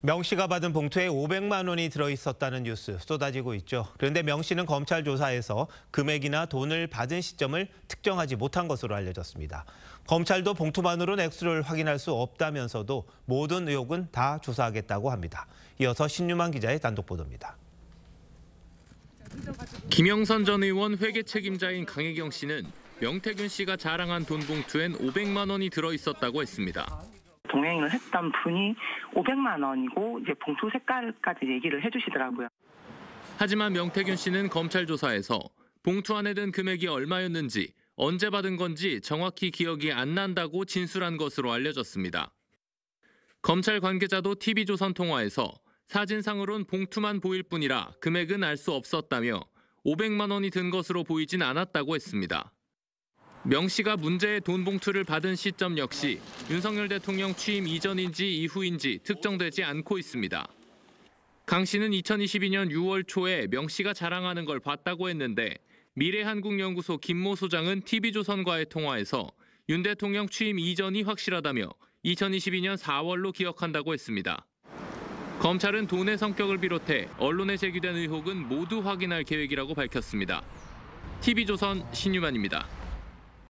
명 씨가 받은 봉투에 500만 원이 들어있었다는 뉴스 쏟아지고 있죠. 그런데 명 씨는 검찰 조사에서 금액이나 돈을 받은 시점을 특정하지 못한 것으로 알려졌습니다. 검찰도 봉투만으로는 액수를 확인할 수 없다면서도 모든 의혹은 다 조사하겠다고 합니다. 이어서 신유만 기자의 단독 보도입니다. 김영선 전 의원 회계 책임자인 강혜경 씨는 명태균 씨가 자랑한 돈 봉투엔 500만 원이 들어있었다고 했습니다. 동행을 했던 분이 500만 원이고 이제 봉투 색깔까지 얘기를 해주시더라고요. 하지만 명태균 씨는 검찰 조사에서 봉투 안에 든 금액이 얼마였는지 언제 받은 건지 정확히 기억이 안 난다고 진술한 것으로 알려졌습니다. 검찰 관계자도 TV조선 통화에서 사진상으론 봉투만 보일 뿐이라 금액은 알 수 없었다며 500만 원이 든 것으로 보이진 않았다고 했습니다. 명 씨가 문제의 돈 봉투를 받은 시점 역시 윤석열 대통령 취임 이전인지 이후인지 특정되지 않고 있습니다. 강 씨는 2022년 6월 초에 명 씨가 자랑하는 걸 봤다고 했는데 미래한국연구소 김모 소장은 TV조선과의 통화에서 윤 대통령 취임 이전이 확실하다며 2022년 4월로 기억한다고 했습니다. 검찰은 돈의 성격을 비롯해 언론에 제기된 의혹은 모두 확인할 계획이라고 밝혔습니다. TV조선 신유만입니다.